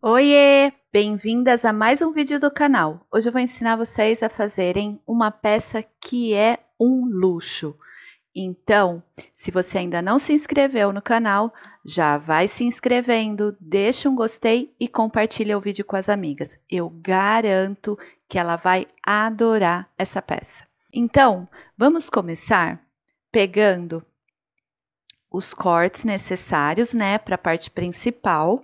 Oiê! Bem-vindas a mais um vídeo do canal. Hoje eu vou ensinar vocês a fazerem uma peça que é um luxo. Então, se você ainda não se inscreveu no canal, já vai se inscrevendo, deixa um gostei e compartilha o vídeo com as amigas. Eu garanto que ela vai adorar essa peça. Então, vamos começar pegando os cortes necessários, né, para a parte principal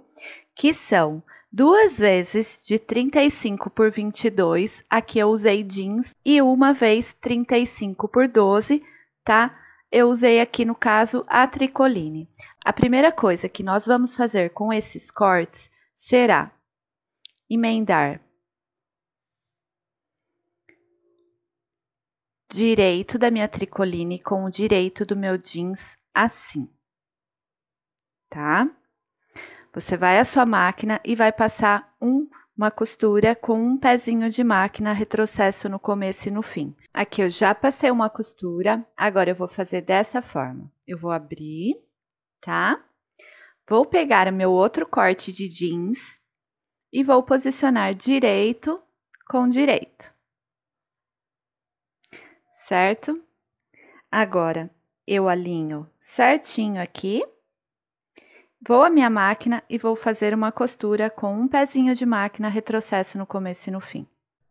que são duas vezes de 35 por 22, aqui eu usei jeans, e uma vez 35 por 12, tá? Eu usei aqui no caso a tricoline. A primeira coisa que nós vamos fazer com esses cortes será emendar direito da minha tricoline com o direito do meu jeans assim, tá? Você vai à sua máquina e vai passar um, uma costura com um pezinho de máquina retrocesso no começo e no fim. Aqui eu já passei uma costura, agora eu vou fazer dessa forma. Eu vou abrir, tá? Vou pegar o meu outro corte de jeans e vou posicionar direito com direito. Certo? Agora, eu alinho certinho aqui Vou à minha máquina e vou fazer uma costura com um pezinho de máquina retrocesso no começo e no fim.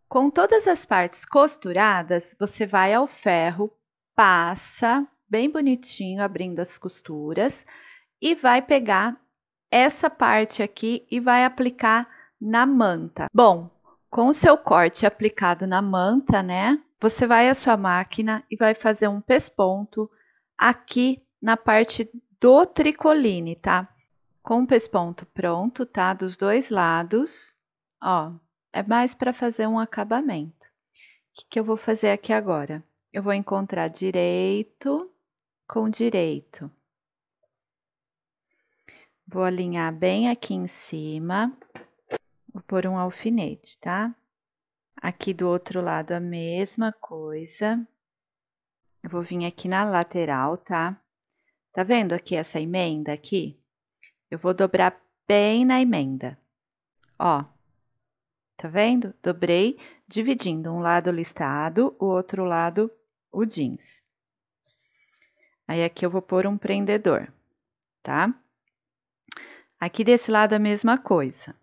Com todas as partes costuradas, você vai ao ferro, passa bem bonitinho, abrindo as costuras, e vai pegar essa parte aqui e vai aplicar na manta. Bom, com o seu corte aplicado na manta, né? Você vai à sua máquina e vai fazer um pesponto aqui na parte do tricoline, tá? com o pesponto pronto, tá? Dos dois lados, ó, é mais para fazer um acabamento. O que, que eu vou fazer aqui agora? Eu vou encontrar direito com direito. Vou alinhar bem aqui em cima, vou pôr um alfinete, tá? Aqui do outro lado a mesma coisa. Eu vou vir aqui na lateral, tá? Tá vendo aqui essa emenda aqui? Eu vou dobrar bem na emenda. Ó, tá vendo? Dobrei, dividindo um lado listado, o outro lado o jeans. Aí aqui eu vou pôr um prendedor, tá? Aqui desse lado é a mesma coisa.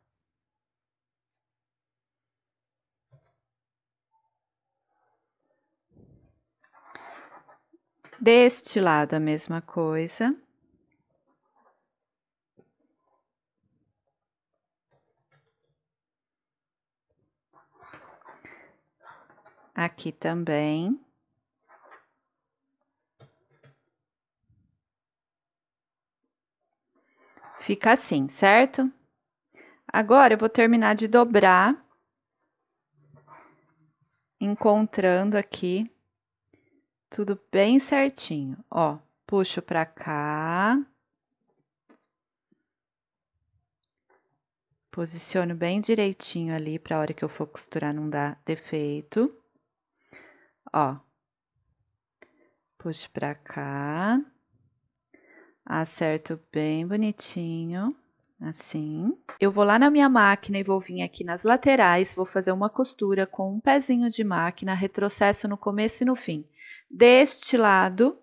Deste lado é a mesma coisa. Aqui também. Fica assim, certo? Agora, eu vou terminar de dobrar. Encontrando aqui tudo bem certinho. Ó, puxo pra cá. Posiciono bem direitinho ali para a hora que eu for costurar não dar defeito ó. Puxo pra cá. Acerto bem bonitinho, assim. Eu vou lá na minha máquina e vou vir aqui nas laterais, vou fazer uma costura com um pezinho de máquina, retrocesso no começo e no fim. Deste lado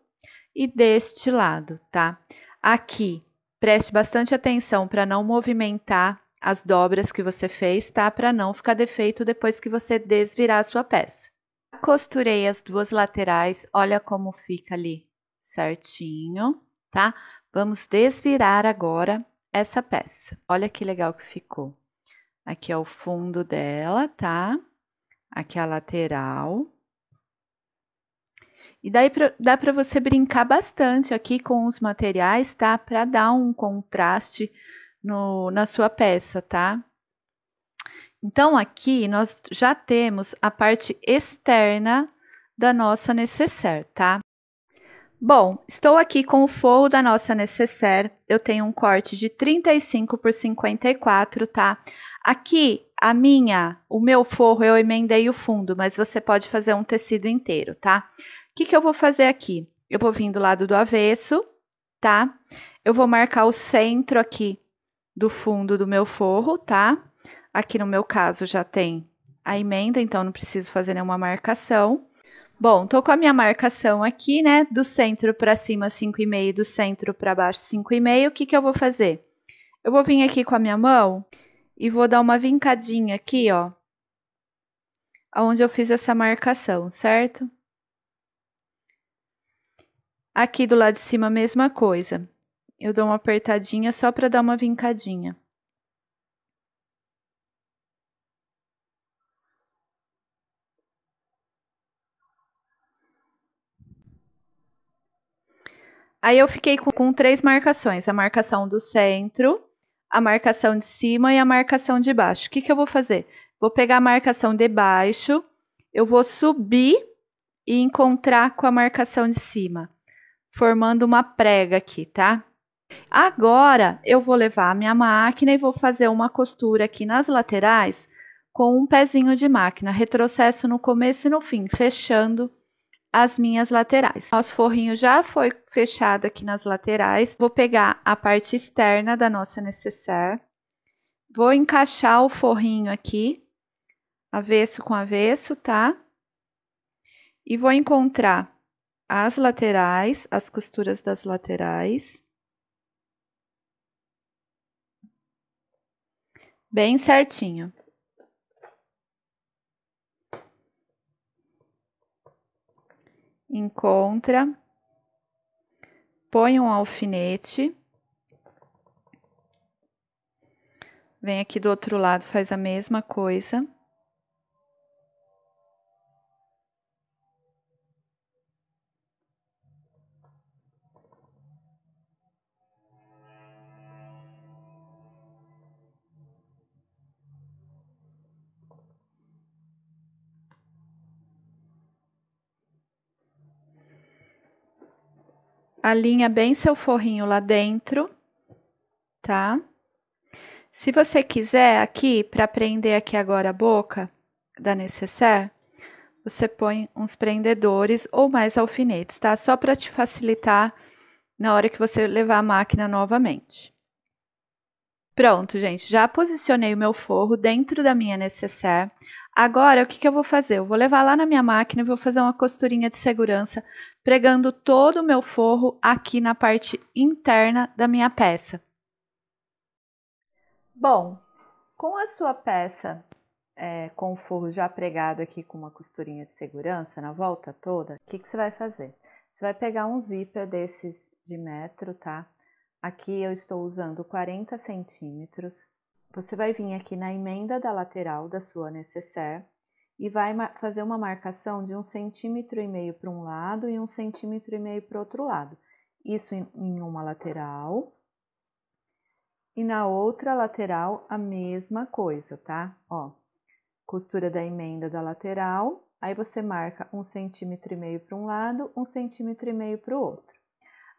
e deste lado, tá? Aqui, preste bastante atenção para não movimentar as dobras que você fez, tá? Para não ficar defeito depois que você desvirar a sua peça. Costurei as duas laterais, olha como fica ali certinho, tá? Vamos desvirar agora essa peça. Olha que legal que ficou. Aqui é o fundo dela, tá? Aqui é a lateral. E daí pra, dá para você brincar bastante aqui com os materiais, tá? Para dar um contraste no, na sua peça, tá? Então, aqui nós já temos a parte externa da nossa necessaire, tá? Bom, estou aqui com o forro da nossa necessaire. Eu tenho um corte de 35 por 54, tá? Aqui, a minha, o meu forro, eu emendei o fundo, mas você pode fazer um tecido inteiro, tá? O que, que eu vou fazer aqui? Eu vou vir do lado do avesso, tá? Eu vou marcar o centro aqui do fundo do meu forro, tá? Aqui no meu caso já tem a emenda, então não preciso fazer nenhuma marcação. Bom, tô com a minha marcação aqui, né? Do centro para cima 5,5, do centro para baixo 5,5. O que que eu vou fazer? Eu vou vir aqui com a minha mão e vou dar uma vincadinha aqui, ó. Onde eu fiz essa marcação, certo? Aqui do lado de cima, mesma coisa. Eu dou uma apertadinha só para dar uma vincadinha. Aí eu fiquei com, com três marcações: a marcação do centro, a marcação de cima e a marcação de baixo. O que, que eu vou fazer? Vou pegar a marcação de baixo, eu vou subir e encontrar com a marcação de cima, formando uma prega aqui, tá? Agora eu vou levar a minha máquina e vou fazer uma costura aqui nas laterais com um pezinho de máquina, retrocesso no começo e no fim, fechando as minhas laterais. Nosso forrinho já foi fechado aqui nas laterais. Vou pegar a parte externa da nossa necessaire. Vou encaixar o forrinho aqui, avesso com avesso, tá? E vou encontrar as laterais, as costuras das laterais. Bem certinho. encontra, põe um alfinete, vem aqui do outro lado, faz a mesma coisa. alinha bem seu forrinho lá dentro, tá? Se você quiser aqui, para prender aqui agora a boca da necessaire, você põe uns prendedores ou mais alfinetes, tá? Só para te facilitar na hora que você levar a máquina novamente. Pronto, gente, já posicionei o meu forro dentro da minha necessaire. Agora, o que, que eu vou fazer? Eu vou levar lá na minha máquina e vou fazer uma costurinha de segurança, pregando todo o meu forro aqui na parte interna da minha peça. Bom, com a sua peça é, com o forro já pregado aqui com uma costurinha de segurança na volta toda, o que, que você vai fazer? Você vai pegar um zíper desses de metro, tá? Aqui eu estou usando 40 centímetros. Você vai vir aqui na emenda da lateral da sua necessaire e vai fazer uma marcação de um centímetro e meio para um lado e um centímetro e meio para o outro lado. Isso em uma lateral. E na outra lateral, a mesma coisa, tá? Ó, costura da emenda da lateral, aí você marca um centímetro e meio para um lado, um centímetro e meio para o outro.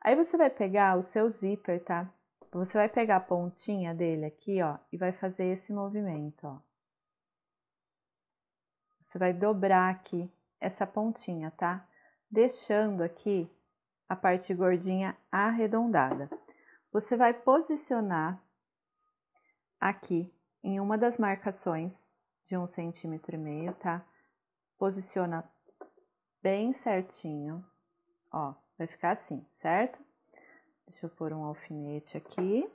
Aí você vai pegar o seu zíper, tá? Você vai pegar a pontinha dele aqui, ó, e vai fazer esse movimento, ó. Você vai dobrar aqui essa pontinha, tá? Deixando aqui a parte gordinha arredondada. Você vai posicionar aqui em uma das marcações de um centímetro e meio, tá? Posiciona bem certinho, ó, vai ficar assim, certo? Deixa eu pôr um alfinete aqui.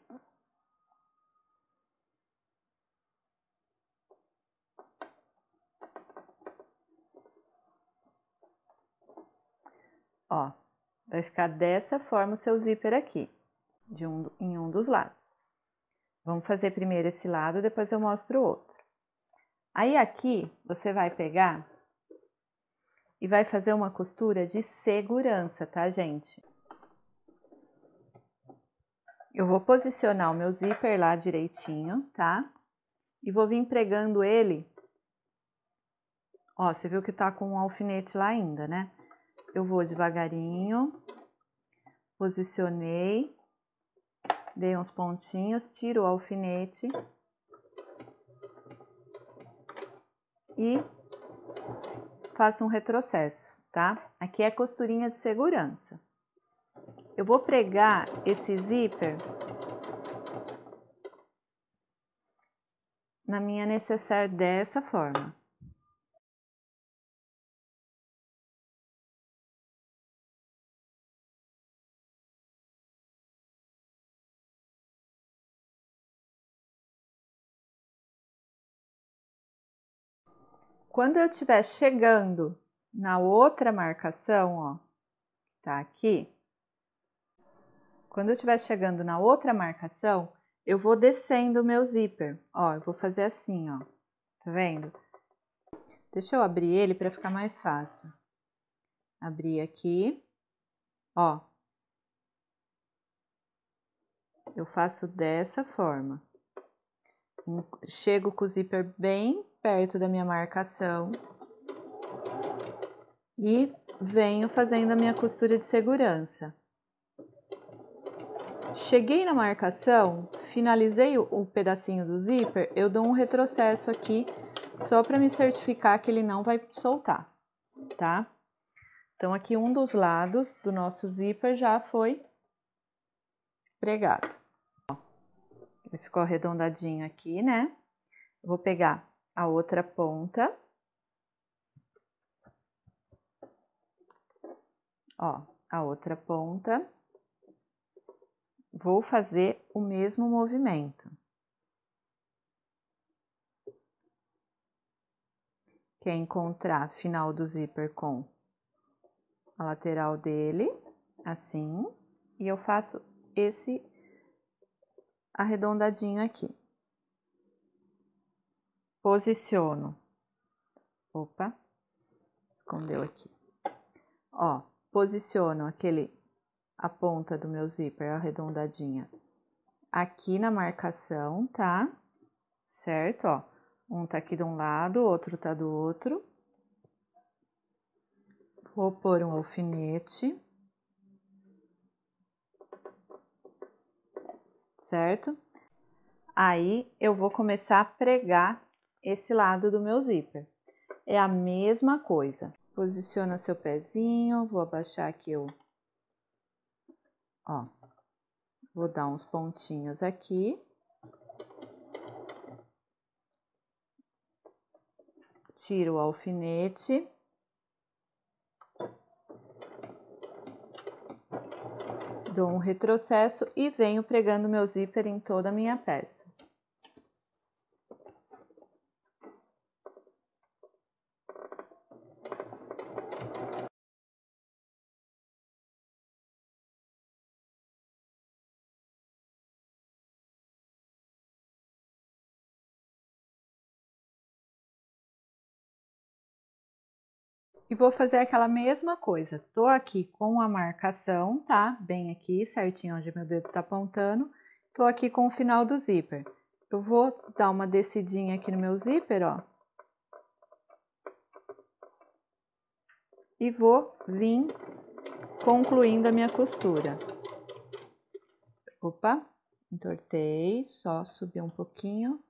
Ó, vai ficar dessa forma o seu zíper aqui, de um, em um dos lados. Vamos fazer primeiro esse lado, depois eu mostro o outro. Aí aqui, você vai pegar e vai fazer uma costura de segurança, tá, gente? Eu vou posicionar o meu zíper lá direitinho, tá? E vou vir pregando ele. Ó, você viu que tá com um alfinete lá ainda, né? Eu vou devagarinho, posicionei, dei uns pontinhos, tiro o alfinete e faço um retrocesso, tá? Aqui é costurinha de segurança. Eu vou pregar esse zíper na minha necessaire dessa forma. Quando eu estiver chegando na outra marcação, ó, tá aqui, quando eu estiver chegando na outra marcação, eu vou descendo o meu zíper. Ó, eu vou fazer assim, ó. Tá vendo? Deixa eu abrir ele para ficar mais fácil. Abrir aqui. Ó. Eu faço dessa forma. Chego com o zíper bem perto da minha marcação. E venho fazendo a minha costura de segurança. Cheguei na marcação, finalizei o pedacinho do zíper, eu dou um retrocesso aqui só para me certificar que ele não vai soltar, tá? Então, aqui um dos lados do nosso zíper já foi pregado. Ó, ele ficou arredondadinho aqui, né? vou pegar a outra ponta. Ó, a outra ponta vou fazer o mesmo movimento. Que é encontrar final do zíper com a lateral dele, assim, e eu faço esse arredondadinho aqui. Posiciono. Opa, escondeu aqui. Ó, posiciono aquele a ponta do meu zíper arredondadinha aqui na marcação, tá? Certo? Ó, um tá aqui de um lado, outro tá do outro. Vou pôr um alfinete. Certo? Aí, eu vou começar a pregar esse lado do meu zíper. É a mesma coisa. Posiciona seu pezinho, vou abaixar aqui o Ó, vou dar uns pontinhos aqui. Tiro o alfinete. Dou um retrocesso e venho pregando meu zíper em toda a minha peça. E vou fazer aquela mesma coisa. Tô aqui com a marcação, tá? Bem aqui, certinho onde meu dedo tá apontando. Tô aqui com o final do zíper. Eu vou dar uma descidinha aqui no meu zíper, ó. E vou vir concluindo a minha costura. Opa, entortei, só subi um pouquinho.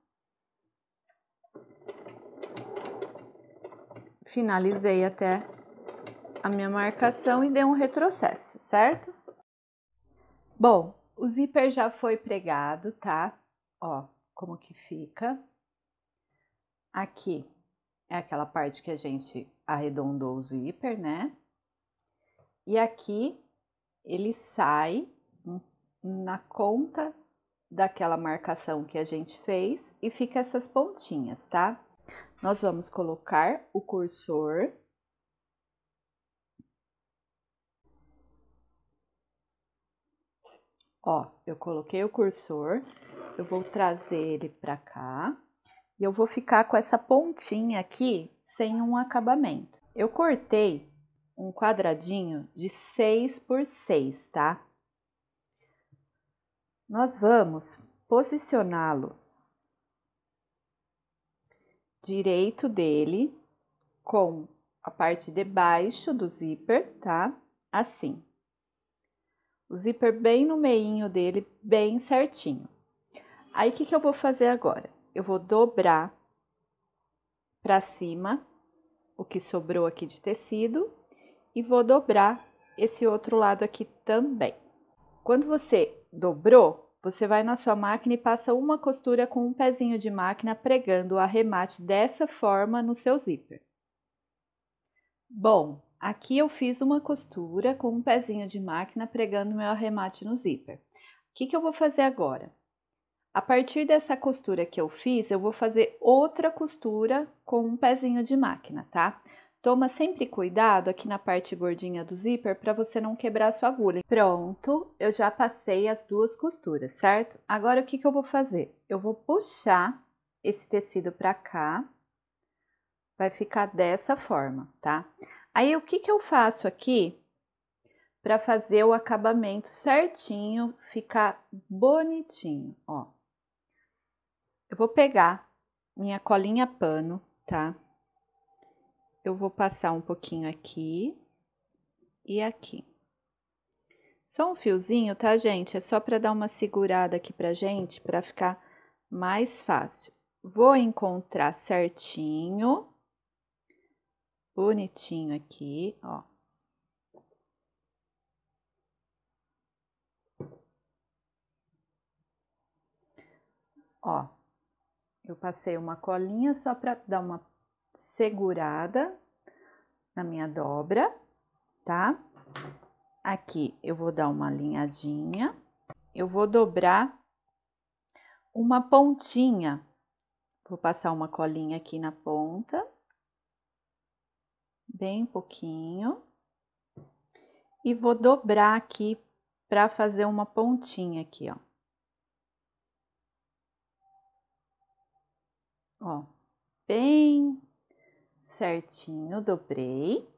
finalizei até a minha marcação e dei um retrocesso, certo? Bom, o zíper já foi pregado, tá? Ó, como que fica. Aqui é aquela parte que a gente arredondou o zíper, né? E aqui ele sai na conta daquela marcação que a gente fez e fica essas pontinhas, tá? Nós vamos colocar o cursor Ó, eu coloquei o cursor, eu vou trazer ele para cá e eu vou ficar com essa pontinha aqui sem um acabamento. Eu cortei um quadradinho de 6 por 6, tá? Nós vamos posicioná-lo direito dele com a parte de baixo do zíper, tá? Assim. O zíper bem no meinho dele, bem certinho. Aí, o que, que eu vou fazer agora? Eu vou dobrar para cima o que sobrou aqui de tecido e vou dobrar esse outro lado aqui também. Quando você dobrou, você vai na sua máquina e passa uma costura com um pezinho de máquina pregando o arremate dessa forma no seu zíper. Bom, aqui eu fiz uma costura com um pezinho de máquina pregando meu arremate no zíper. O que, que eu vou fazer agora? A partir dessa costura que eu fiz, eu vou fazer outra costura com um pezinho de máquina, tá? Tá? Toma sempre cuidado aqui na parte gordinha do zíper para você não quebrar sua agulha. Pronto, eu já passei as duas costuras, certo? Agora o que, que eu vou fazer? Eu vou puxar esse tecido para cá, vai ficar dessa forma, tá? Aí o que, que eu faço aqui para fazer o acabamento certinho, ficar bonitinho, ó? Eu vou pegar minha colinha pano, tá? eu vou passar um pouquinho aqui e aqui. Só um fiozinho, tá, gente? É só para dar uma segurada aqui pra gente, para ficar mais fácil. Vou encontrar certinho, bonitinho aqui, ó. Ó, eu passei uma colinha só para dar uma segurada na minha dobra, tá? Aqui eu vou dar uma alinhadinha, eu vou dobrar uma pontinha. Vou passar uma colinha aqui na ponta, bem pouquinho. E vou dobrar aqui para fazer uma pontinha aqui, ó. Ó, bem certinho, dobrei.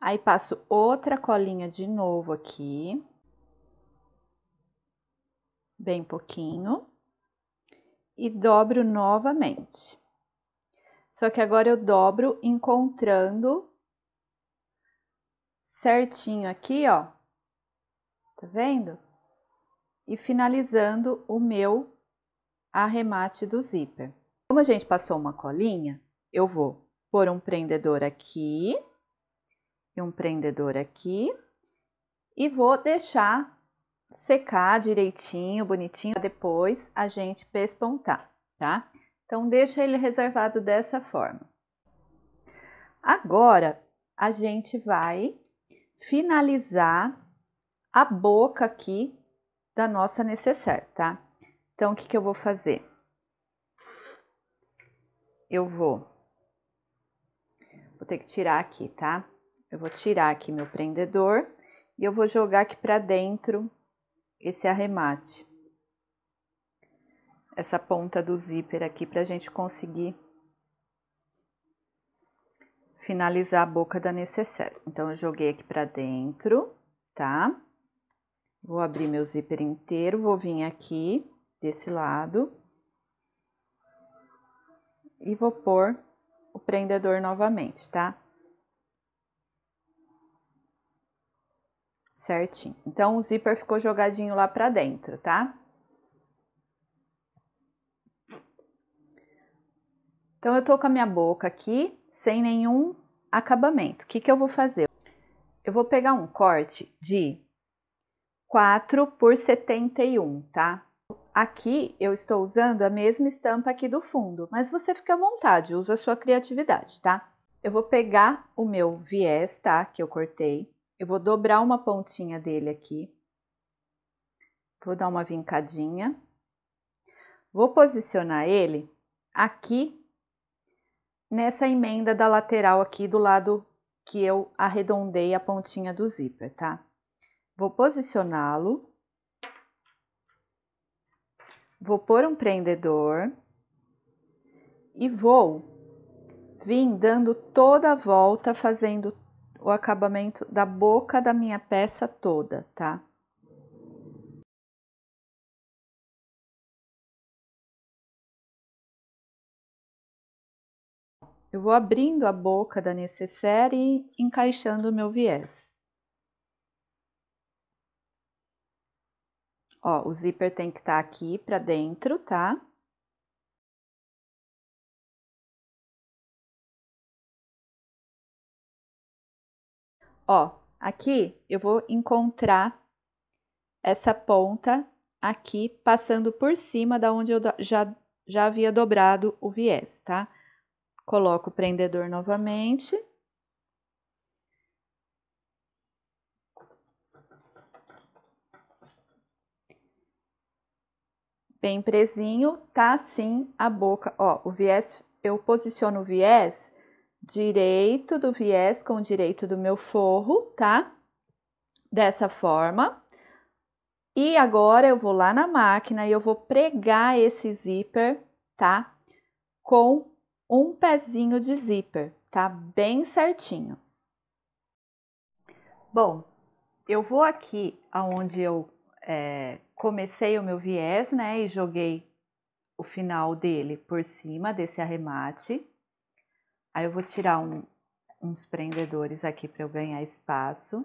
Aí passo outra colinha de novo aqui. Bem pouquinho. E dobro novamente. Só que agora eu dobro encontrando certinho aqui, ó. Tá vendo? E finalizando o meu arremate do zíper. Como a gente passou uma colinha, eu vou por um prendedor aqui e um prendedor aqui e vou deixar secar direitinho, bonitinho, depois a gente pespontar, tá? Então, deixa ele reservado dessa forma. Agora, a gente vai finalizar a boca aqui da nossa necessaire, tá? Então, o que, que eu vou fazer? Eu vou Vou ter que tirar aqui, tá? Eu vou tirar aqui meu prendedor e eu vou jogar aqui para dentro esse arremate. Essa ponta do zíper aqui para a gente conseguir finalizar a boca da necessaire. Então, eu joguei aqui para dentro, tá? Vou abrir meu zíper inteiro, vou vir aqui desse lado e vou pôr o prendedor novamente, tá? Certinho. Então, o zíper ficou jogadinho lá pra dentro, tá? Então, eu tô com a minha boca aqui, sem nenhum acabamento. O que que eu vou fazer? Eu vou pegar um corte de 4 por 71, tá? Aqui eu estou usando a mesma estampa aqui do fundo, mas você fica à vontade, usa a sua criatividade, tá? Eu vou pegar o meu viés, tá? Que eu cortei. Eu vou dobrar uma pontinha dele aqui. Vou dar uma vincadinha. Vou posicionar ele aqui nessa emenda da lateral aqui do lado que eu arredondei a pontinha do zíper, tá? Vou posicioná-lo vou pôr um prendedor e vou vim dando toda a volta, fazendo o acabamento da boca da minha peça toda, tá? Eu vou abrindo a boca da necessaire e encaixando o meu viés. Ó, o zíper tem que estar tá aqui para dentro, tá? Ó, aqui eu vou encontrar essa ponta aqui passando por cima da onde eu já, já havia dobrado o viés, tá? Coloco o prendedor novamente. Bem presinho, tá assim a boca. Ó, o viés, eu posiciono o viés direito do viés com o direito do meu forro, tá? Dessa forma. E agora eu vou lá na máquina e eu vou pregar esse zíper, tá? Com um pezinho de zíper, tá? Bem certinho. Bom, eu vou aqui aonde eu é, comecei o meu viés, né, e joguei o final dele por cima desse arremate. Aí eu vou tirar um, uns prendedores aqui para eu ganhar espaço.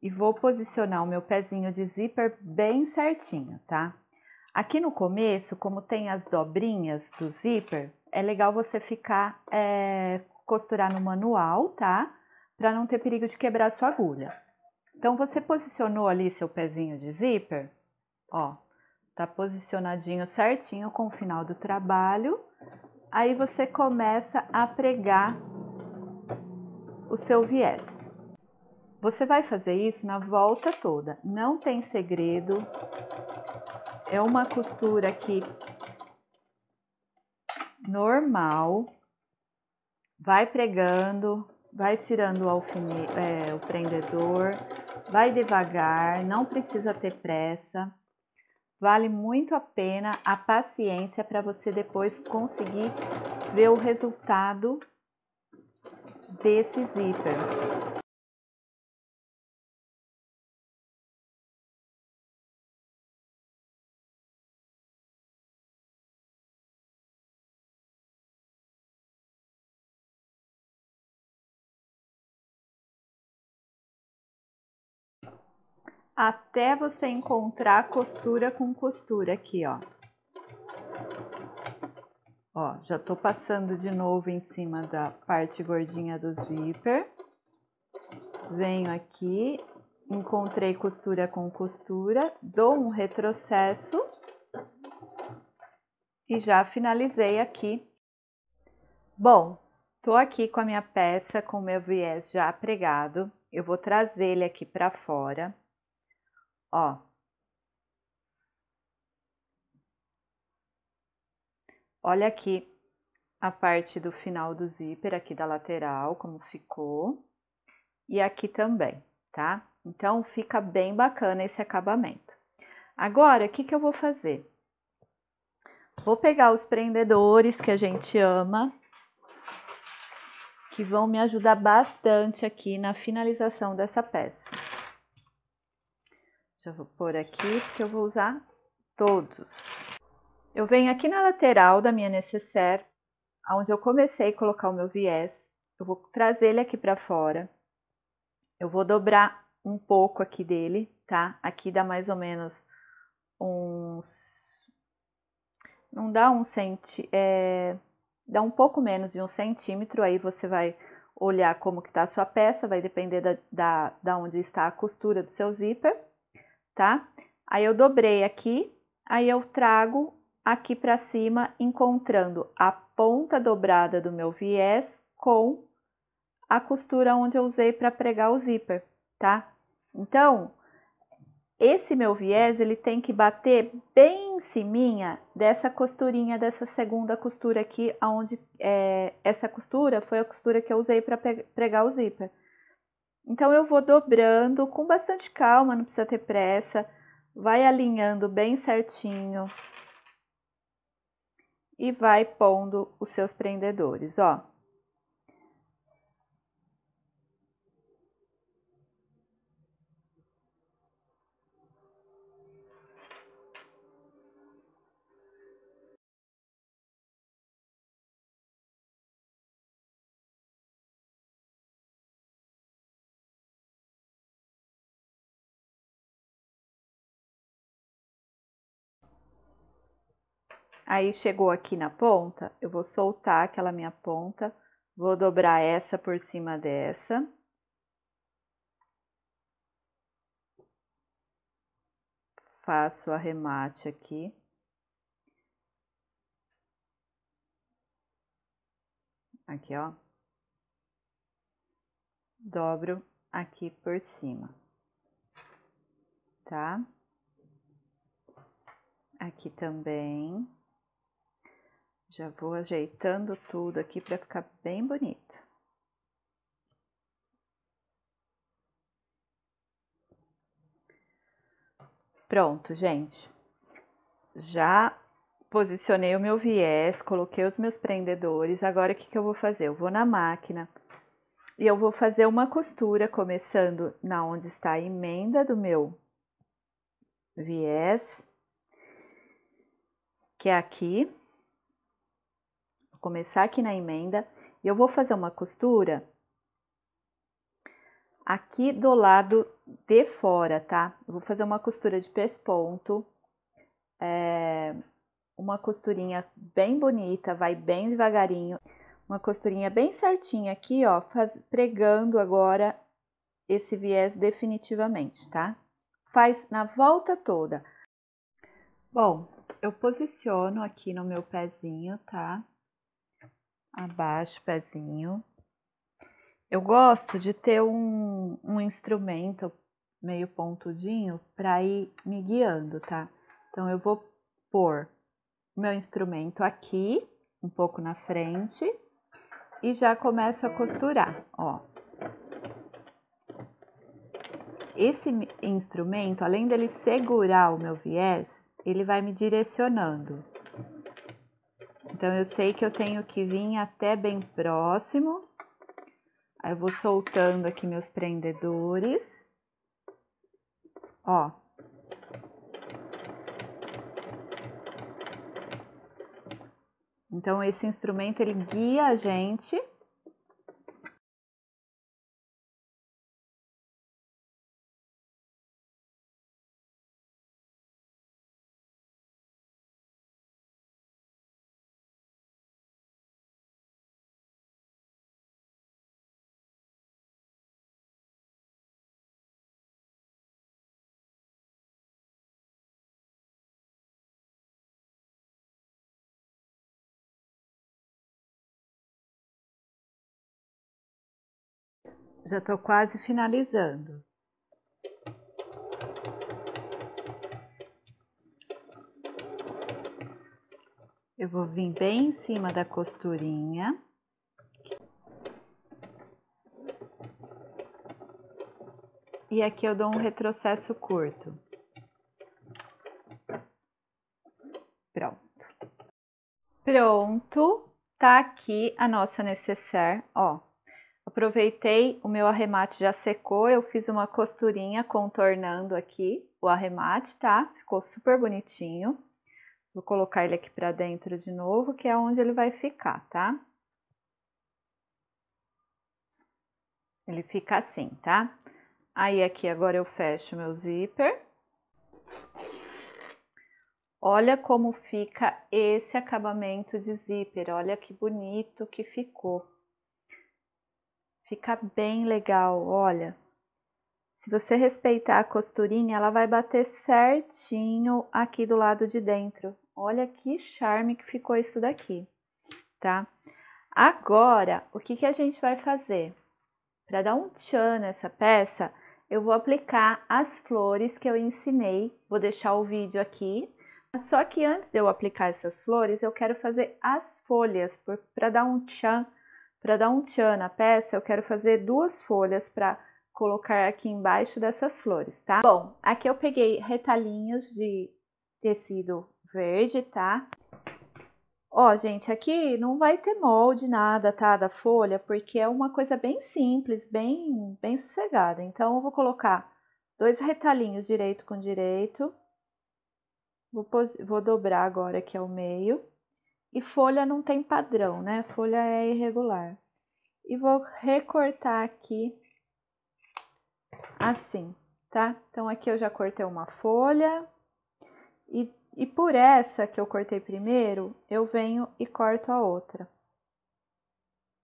E vou posicionar o meu pezinho de zíper bem certinho, tá? Aqui no começo, como tem as dobrinhas do zíper, é legal você ficar é, costurar no manual, tá? Para não ter perigo de quebrar sua agulha. Então você posicionou ali seu pezinho de zíper, ó, tá posicionadinho certinho com o final do trabalho. Aí você começa a pregar o seu viés. Você vai fazer isso na volta toda, não tem segredo. É uma costura aqui normal. Vai pregando, vai tirando o, alfine, é, o prendedor, Vai devagar, não precisa ter pressa. Vale muito a pena a paciência para você depois conseguir ver o resultado desse zíper. até você encontrar costura com costura aqui, ó. Ó, já tô passando de novo em cima da parte gordinha do zíper. Venho aqui, encontrei costura com costura, dou um retrocesso e já finalizei aqui. Bom, tô aqui com a minha peça, com o meu viés já pregado. Eu vou trazer ele aqui para fora ó. Olha aqui a parte do final do zíper aqui da lateral, como ficou. E aqui também, tá? Então, fica bem bacana esse acabamento. Agora, o que, que eu vou fazer? Vou pegar os prendedores que a gente ama, que vão me ajudar bastante aqui na finalização dessa peça. Já vou pôr aqui, porque eu vou usar todos. Eu venho aqui na lateral da minha necessaire, onde eu comecei a colocar o meu viés. Eu vou trazer ele aqui para fora. Eu vou dobrar um pouco aqui dele, tá? Aqui dá mais ou menos uns... Não dá um centi, é... dá um pouco menos de um centímetro, aí você vai olhar como que tá a sua peça, vai depender da, da, da onde está a costura do seu zíper tá? Aí eu dobrei aqui, aí eu trago aqui para cima, encontrando a ponta dobrada do meu viés com a costura onde eu usei para pregar o zíper, tá? Então, esse meu viés, ele tem que bater bem em cima dessa costurinha, dessa segunda costura aqui, aonde é, essa costura foi a costura que eu usei para pregar o zíper. Então eu vou dobrando com bastante calma, não precisa ter pressa. Vai alinhando bem certinho e vai pondo os seus prendedores, ó. Aí chegou aqui na ponta, eu vou soltar aquela minha ponta, vou dobrar essa por cima dessa. Faço o arremate aqui. Aqui, ó. Dobro aqui por cima. Tá? Aqui também. Já vou ajeitando tudo aqui para ficar bem bonito. Pronto, gente. Já posicionei o meu viés, coloquei os meus prendedores. Agora o que, que eu vou fazer? Eu vou na máquina e eu vou fazer uma costura começando na onde está a emenda do meu viés, que é aqui. Vou começar aqui na emenda e eu vou fazer uma costura aqui do lado de fora, tá? Eu vou fazer uma costura de pés ponto, é, uma costurinha bem bonita, vai bem devagarinho, uma costurinha bem certinha aqui, ó, faz, pregando agora esse viés definitivamente, tá? Faz na volta toda. Bom, eu posiciono aqui no meu pezinho, tá? Abaixo o pezinho. Eu gosto de ter um, um instrumento meio pontudinho para ir me guiando, tá? Então eu vou pôr meu instrumento aqui, um pouco na frente, e já começo a costurar, ó. Esse instrumento, além dele segurar o meu viés, ele vai me direcionando. Então, eu sei que eu tenho que vir até bem próximo. Aí, eu vou soltando aqui meus prendedores. Ó. Então, esse instrumento, ele guia a gente já estou quase finalizando. Eu vou vir bem em cima da costurinha. E aqui eu dou um retrocesso curto. Pronto. Pronto, tá aqui a nossa necessaire, ó aproveitei, o meu arremate já secou, eu fiz uma costurinha contornando aqui o arremate, tá? Ficou super bonitinho. Vou colocar ele aqui pra dentro de novo, que é onde ele vai ficar, tá? Ele fica assim, tá? Aí aqui agora eu fecho meu zíper. Olha como fica esse acabamento de zíper, olha que bonito que ficou. Fica bem legal, olha. Se você respeitar a costurinha, ela vai bater certinho aqui do lado de dentro. Olha que charme que ficou isso daqui, tá? Agora, o que, que a gente vai fazer? Para dar um tchan nessa peça, eu vou aplicar as flores que eu ensinei. Vou deixar o vídeo aqui. Só que antes de eu aplicar essas flores, eu quero fazer as folhas para dar um tchan para dar um tchan na peça, eu quero fazer duas folhas para colocar aqui embaixo dessas flores, tá? Bom, aqui eu peguei retalhinhos de tecido verde, tá? Ó, gente, aqui não vai ter molde nada, tá, da folha, porque é uma coisa bem simples, bem, bem sossegada. Então, eu vou colocar dois retalhinhos direito com direito. Vou, vou dobrar agora aqui ao é meio. E folha não tem padrão, né? Folha é irregular. E vou recortar aqui assim, tá? Então aqui eu já cortei uma folha e, e por essa que eu cortei primeiro, eu venho e corto a outra,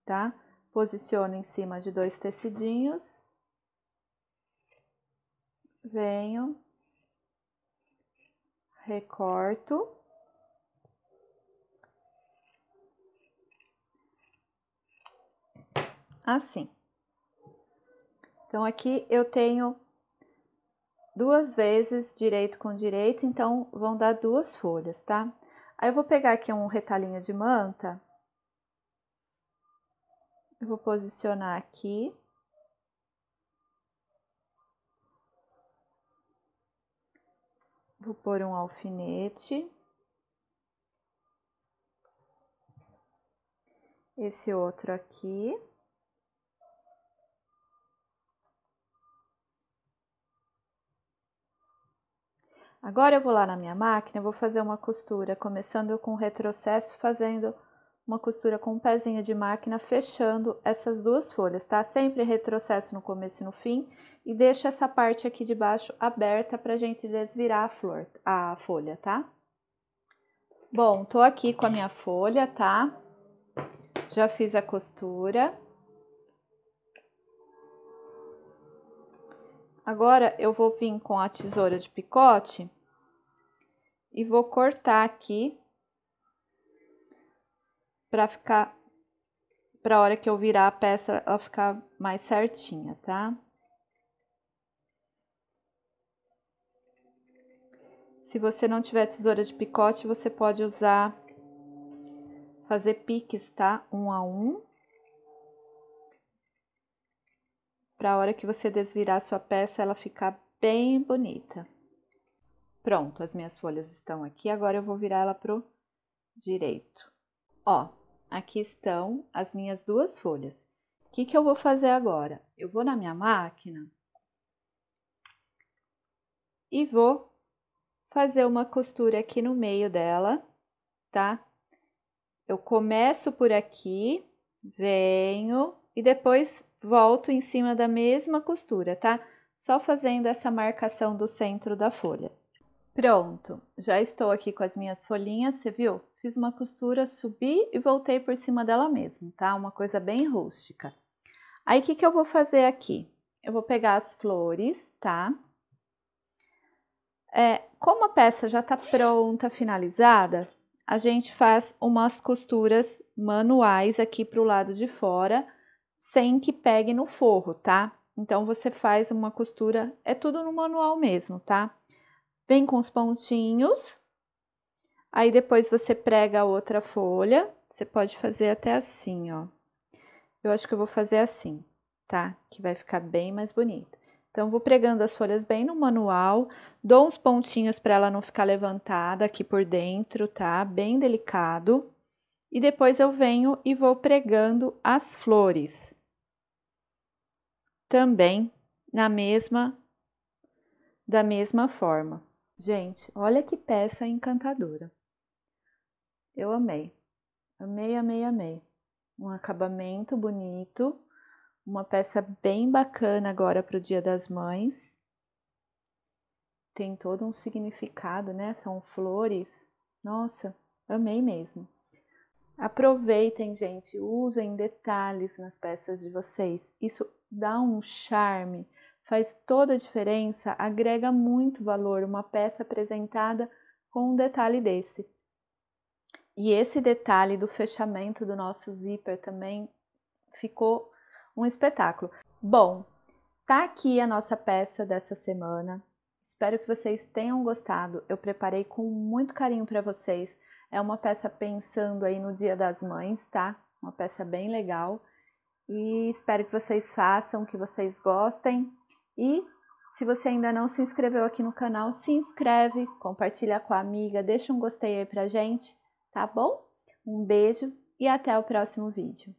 tá? Posiciono em cima de dois tecidinhos, venho, recorto assim. Então, aqui eu tenho duas vezes direito com direito, então vão dar duas folhas, tá? Aí eu vou pegar aqui um retalhinho de manta, eu vou posicionar aqui. Vou pôr um alfinete. Esse outro aqui. Agora eu vou lá na minha máquina, vou fazer uma costura, começando com retrocesso, fazendo uma costura com um pezinho de máquina, fechando essas duas folhas, tá? Sempre retrocesso no começo e no fim, e deixa essa parte aqui de baixo aberta pra gente desvirar a, flor, a folha, tá? Bom, tô aqui com a minha folha, tá? Já fiz a costura. Agora eu vou vir com a tesoura de picote e vou cortar aqui para ficar para a hora que eu virar a peça ela ficar mais certinha, tá? Se você não tiver tesoura de picote, você pode usar fazer piques, tá? Um a um. para a hora que você desvirar sua peça ela ficar bem bonita. Pronto, as minhas folhas estão aqui, agora eu vou virar ela pro direito. Ó, aqui estão as minhas duas folhas. O que, que eu vou fazer agora? Eu vou na minha máquina e vou fazer uma costura aqui no meio dela, tá? Eu começo por aqui, venho e depois volto em cima da mesma costura, tá? Só fazendo essa marcação do centro da folha. Pronto, já estou aqui com as minhas folhinhas, você viu? Fiz uma costura, subi e voltei por cima dela mesmo, tá? Uma coisa bem rústica. Aí, o que, que eu vou fazer aqui? Eu vou pegar as flores, tá? É, como a peça já tá pronta, finalizada, a gente faz umas costuras manuais aqui pro lado de fora, sem que pegue no forro, tá? Então você faz uma costura, é tudo no manual mesmo, tá? Vem com os pontinhos, aí depois você prega a outra folha, você pode fazer até assim, ó. Eu acho que eu vou fazer assim, tá? Que vai ficar bem mais bonito. Então, vou pregando as folhas bem no manual, dou uns pontinhos para ela não ficar levantada aqui por dentro, tá? Bem delicado. E depois eu venho e vou pregando as flores também na mesma da mesma forma. Gente, olha que peça encantadora. Eu amei. Amei, amei, amei. Um acabamento bonito, uma peça bem bacana agora para o Dia das Mães. Tem todo um significado, né? São flores. Nossa, amei mesmo. Aproveitem, gente, usem detalhes nas peças de vocês. Isso dá um charme, faz toda a diferença, agrega muito valor uma peça apresentada com um detalhe desse. E esse detalhe do fechamento do nosso zíper também ficou um espetáculo. Bom, tá aqui a nossa peça dessa semana. Espero que vocês tenham gostado. Eu preparei com muito carinho para vocês. É uma peça pensando aí no Dia das Mães, tá? Uma peça bem legal. E espero que vocês façam, que vocês gostem. E se você ainda não se inscreveu aqui no canal, se inscreve, compartilha com a amiga, deixa um gostei aí pra gente, tá bom? Um beijo e até o próximo vídeo.